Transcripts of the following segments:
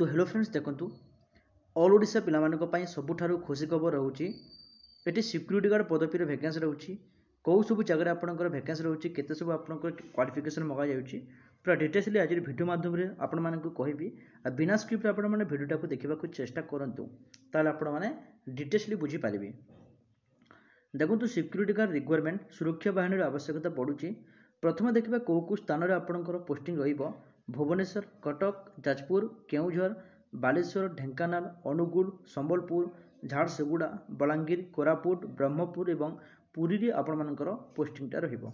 তো hello friends ଦେଖନ୍ତୁ all Odisha ପିଲାମାନଙ୍କ ପାଇଁ ସବୁଠାରୁ ଖୁସି ଖବର ରହୁଛି ଏଠି ସିକ୍ୟୁରିଟି ଗାର୍ଡ଼ ପଦବୀର ଭେକାନ୍ସି ରହୁଛି କେଉଁ ସବୁ ଜାଗାରେ ଆପଣଙ୍କର ଭେକାନ୍ସି ରହୁଛି କେତେ ସବୁ ଆପଣଙ୍କର କ୍ୱାଲିଫିକେସନ୍ ମଗାଯାଉଛି ପୁରା ଡିଟେଲ୍ସଲି ଆଜିର ଭିଡ଼ିଓ ମାଧ୍ୟମରେ ଆପଣମାନଙ୍କୁ କହିବି ଆଉ ବିନା ସ୍କ୍ରିପ୍ଟରେ ଆପଣମାନେ ଭିଡ଼ିଓଟାକୁ ଦେଖିବାକୁ ଚେଷ୍ଟା କରନ୍ତୁ ତାହେଲେ ଆପଣମାନେ ଡିଟେଲ୍ସଲି ବୁଝିପାରିବେ ଦେଖନ୍ତୁ ସିକ୍ୟୁରିଟି ଗାର୍ଡ଼ ରିକ୍ୱାରମେଣ୍ଟ ସୁରକ୍ଷା ବାହିନୀର ଆବଶ୍ୟକତା ପଡ଼ୁଛି ପ୍ରଥମେ ଦେଖିବା କେଉଁ କେଉଁ ସ୍ଥାନରେ ଆପଣଙ୍କର ପୋଷ୍ଟିଂ ରହିବ ଭୁବନେଶ୍ୱର କଟକ ଯାଜପୁର କେଉଁଝର ବାଲେଶ୍ୱର ଢେଙ୍କାନାଳ ଅନୁଗୁଳ ସମ୍ବଲପୁର ଝାରସୁଗୁଡ଼ା ବଲାଙ୍ଗୀର କୋରାପୁଟ ବ୍ରହ୍ମପୁର ଏବଂ ପୁରୀରେ ଆପଣମାନଙ୍କର ପୋଷ୍ଟିଂଟା ରହିବ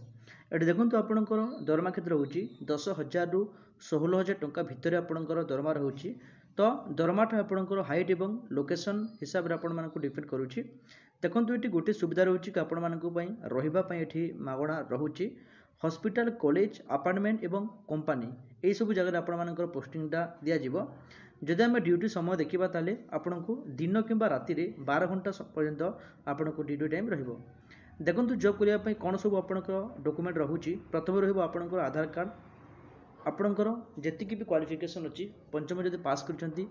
ଏଠି ଦେଖନ୍ତୁ ଆପଣଙ୍କର ଦରମା କ୍ଷେତ୍ର ହେଉଛି ଦଶ ହଜାରରୁ ଷୋହଳ ହଜାର ଟଙ୍କା ଭିତରେ ଆପଣଙ୍କର ଦରମା ରହୁଛି ତ ଦରମାଟା ଆପଣଙ୍କର ହାଇଟ୍ ଏବଂ ଲୋକେସନ୍ ହିସାବରେ ଆପଣମାନଙ୍କୁ ଡିପେଣ୍ଡ କରୁଛି ଦେଖନ୍ତୁ ଏଠି ଗୋଟିଏ ସୁବିଧା ରହୁଛି କି ଆପଣମାନଙ୍କ ପାଇଁ ରହିବା ପାଇଁ ଏଠି ମାଗଣା ରହୁଛି ହସ୍ପିଟାଲ୍ କଲେଜ୍ ଆପାର୍ଟମେଣ୍ଟ ଏବଂ କମ୍ପାନୀ ଏହିସବୁ ଜାଗାରେ ଆପଣମାନଙ୍କର ପୋଷ୍ଟିଂଟା ଦିଆଯିବ ଯଦି ଆମେ ଡ୍ୟୁଟି ସମୟ ଦେଖିବା ତା'ହେଲେ ଆପଣଙ୍କୁ ଦିନ କିମ୍ବା ରାତିରେ ବାର ଘଣ୍ଟା ପର୍ଯ୍ୟନ୍ତ ଆପଣଙ୍କୁ ଡ୍ୟୁଟି ଟାଇମ୍ ରହିବ ଦେଖନ୍ତୁ ଜବ୍ କରିବା ପାଇଁ କ'ଣ ସବୁ ଆପଣଙ୍କର ଡକୁମେଣ୍ଟ ରହୁଛି ପ୍ରଥମେ ରହିବ ଆପଣଙ୍କର ଆଧାର କାର୍ଡ଼ ଆପଣଙ୍କର ଯେତିକି ବି କ୍ୱାଲିଫିକେସନ୍ ଅଛି ପଞ୍ଚମ ଯଦି ପାସ୍ କରିଛନ୍ତି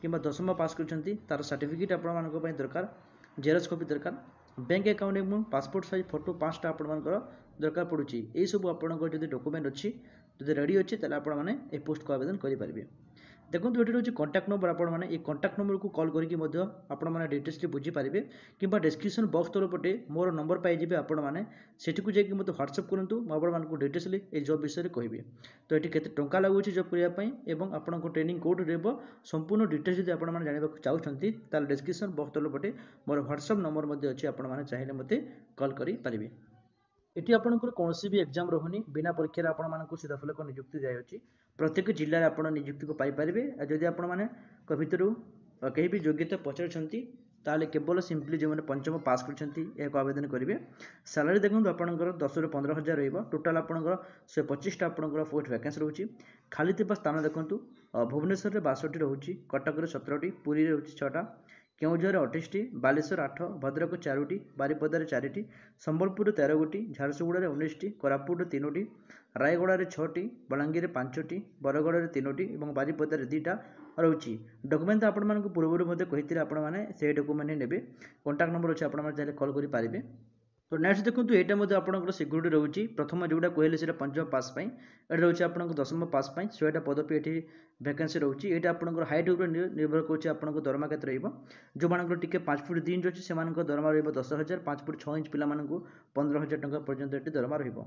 କିମ୍ବା ଦଶମ ପାସ୍ କରିଛନ୍ତି ତା'ର ସାର୍ଟିଫିକେଟ୍ ଆପଣମାନଙ୍କ ପାଇଁ ଦରକାର ଜେରକ୍ସ କପି ଦରକାର ବ୍ୟାଙ୍କ ଆକାଉଣ୍ଟ ଏବଂ ପାସପୋର୍ଟ ସାଇଜ୍ ଫଟୋ ପାଞ୍ଚଟା ଆପଣମାନଙ୍କର দরকার পড়ুছি এইসব আপনার যদি ডকুমেন্ট অছি যদি রেডি অনেক তাহলে আপনার মানে এই পোস্টক আবেদন করে পারবে দেখুন এটি রয়েছে কন্টাক্ট নম্বর আপনার মানে এই কন্টাক্ট নম্বরক কল করি আপনার মানে ডিটেলসলি বুঝিপারে কিংবা ডেসক্রিপশন বক্স তলপটে মোট নম্বর পাই যাবে আপনার মানে সেটি যাই মতো হোয়াটসঅপ করুন মু আপনার ডিটেলসলি এই জব বিষয়ে কহবি তো এটি কত টাকা লাগুছে জব করা এবং আপনার ট্রেনিং কোটি রহব সম্পূর্ণ ডিটেলস যদি আপনার মানে জাঁয়া চাহুমান তাহলে ডেসক্রিপশন বক্স তলপটে মোট হোয়াটসঅপ নম্বর অনেক আপনার চাইলে মতো কল করে পারে এটি আপনার কৌশি বি এক্সাম রহুনি বিনা পরীক্ষার আপনার সিধাসলখ নিযুক্তি যাচ্ছি প্রত্যেক জেলার আপনার নিযুক্তি পাইপারে আর যদি আপনার ভিতর কেউ বি যোগ্যতা পচারুচ্ছেন তাহলে কেবল সিম্পলি যে পঞ্চম পাস করছেন এখন আবেদন করবে স্যালারি দেখুন আপনার দশ রু পনেরো হাজার রহব টোটাল আপনার শহে পঁচিশটা আপনার পোস্ট ভ্যাকেন্সি রয়েছে খালি থাকা স্থান দেখুন ভুবনেশ্বরের বাষট্টি রয়েছে কটকরে সতেরটি পুরীরে রয়েছে ছটা କେଉଁଝର ଅଠେଇଶଟି ବାଲେଶ୍ୱର ଆଠ ଭଦ୍ରକ ଚାରୋଟି ବାରିପଦାରେ ଚାରିଟି ସମ୍ବଲପୁର ତେର ଗୋଟି ଝାରସୁଗୁଡ଼ାରେ ଉଣେଇଶଟି କୋରାପୁଟରେ ତିନୋଟି ରାୟଗଡ଼ାରେ ଛଅଟି ବଲାଙ୍ଗୀରରେ ପାଞ୍ଚଟି ବରଗଡ଼ରେ ତିନୋଟି ଏବଂ ବାରିପଦାରେ ଦୁଇଟା ରହୁଛି ଡକ୍ୟୁମେଣ୍ଟ ଆପଣମାନଙ୍କୁ ପୂର୍ବରୁ ମଧ୍ୟ କହିଥିଲେ ଆପଣମାନେ ସେହି ଡକ୍ୟୁମେଣ୍ଟ ନେବେ କଣ୍ଟାକ୍ଟ ନମ୍ବର ଅଛି ଆପଣମାନେ ଚାହିଁଲେ କଲ୍ କରିପାରିବେ তো ନେକ୍ସଟ ଦେଖନ୍ତୁ ଏଇଟା ମଧ୍ୟ ଆପଣଙ୍କର ସିକ୍ୟୁରିଟି ରହୁଛି ପ୍ରଥମ ଯେଉଁଟା କହିଲେ ସେଇଟା ପଞ୍ଚମ ପାସ୍ ପାଇଁ ଏଇଟା ରହୁଛି ଆପଣଙ୍କ ଦଶମ ପାସ୍ ପାଇଁ ଶହେଟା ପଦ ବି ଏଠି ଭ୍ୟାକେନ୍ସି ରହୁଛି ଏଇଟା ଆପଣଙ୍କର ହାଇଟ୍ ଉପରେ ନିର୍ଭର କରୁଛି ଆପଣଙ୍କ ଦରମା କେତେ ରହିବ ଯେଉଁମାନଙ୍କର ଟିକେ ପାଞ୍ଚ ଫୁଟ ଦୁଇ ଇଞ୍ଚ ଅଛି ସେମାନଙ୍କ ଦରମା ରହିବ ଦଶ ହଜାର ପାଞ୍ଚ ଫୁଟ ଛଅ ଇଞ୍ଚ ପିଲାମାନଙ୍କୁ ପନ୍ଦର ହଜାର ଟଙ୍କା ପର୍ଯ୍ୟନ୍ତ ଏଠି ଦରମା ରହିବ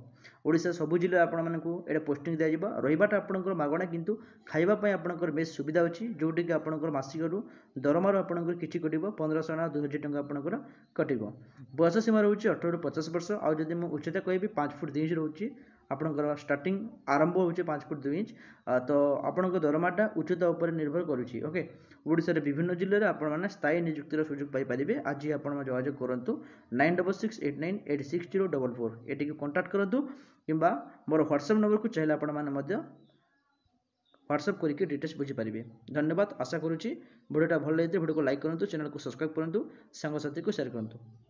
ଓଡ଼ିଶା ସବୁ ଜିଲ୍ଲା ଆପଣମାନଙ୍କୁ ଏଇଟା ପୋଷ୍ଟିଂ ଦିଆଯିବ ରହିବାଟା ଆପଣଙ୍କର ମାଗଣା କିନ୍ତୁ ଖାଇବା ପାଇଁ ଆପଣଙ୍କର ବେଶ୍ ସୁବିଧା ଅଛି ଯେଉଁଠିକି ଆପଣଙ୍କର ମାସିକରୁ ଦରମାରୁ ଆପଣଙ୍କର କିଛି କଟିବ ପନ୍ଦରଶହ ନା ଦୁଇ ହଜାର ଟଙ୍କା ଆପଣଙ୍କର କଟିବ ବୟସ ସୀମା ରହୁଛି ଅଠର ଅଠରରୁ ପଚାଶ ବର୍ଷ ଆଉ ଯଦି ମୁଁ ଉଚ୍ଚତା କହିବି ପାଞ୍ଚ ଫୁଟ୍ ଦୁଇ ଇଞ୍ଚ ରହୁଛି ଆପଣଙ୍କର ଷ୍ଟାର୍ଟିଂ ଆରମ୍ଭ ହେଉଛି ପାଞ୍ଚ ଫୁଟ୍ ଦୁଇ ଇଞ୍ଚ ତ ଆପଣଙ୍କ ଦରମାଟା ଉଚ୍ଚତା ଉପରେ ନିର୍ଭର କରୁଛି ଓକେ ଓଡ଼ିଶାର ବିଭିନ୍ନ ଜିଲ୍ଲାରେ ଆପଣମାନେ ସ୍ଥାୟୀ ନିଯୁକ୍ତିର ସୁଯୋଗ ପାଇପାରିବେ ଆଜି ଆପଣ ଯୋଗାଯୋଗ କରନ୍ତୁ nine double six eight nine eight six zero double four ଏଠିକି କଣ୍ଟାକ୍ଟ କରନ୍ତୁ କିମ୍ବା ମୋର ହ୍ୱାଟ୍ସଆପ୍ ନମ୍ବରକୁ ଚାହିଁଲେ ଆପଣମାନେ ମଧ୍ୟ ହ୍ୱାଟ୍ସଆପ୍ କରିକି ଡିଟେଲ୍ସ ବୁଝିପାରିବେ ଧନ୍ୟବାଦ ଆଶା କରୁଛି ଭିଡ଼ିଓଟା ଭଲ ଲାଗିଥିବ ଭିଡ଼ିଓକୁ ଲାଇକ୍ କରନ୍ତୁ ଚ୍ୟାନେଲକୁ ସବସ୍କ୍ରାଇବ୍ କରନ୍ତୁ ସାଙ୍ଗସାଥିକୁ ସେୟାର କରନ୍ତୁ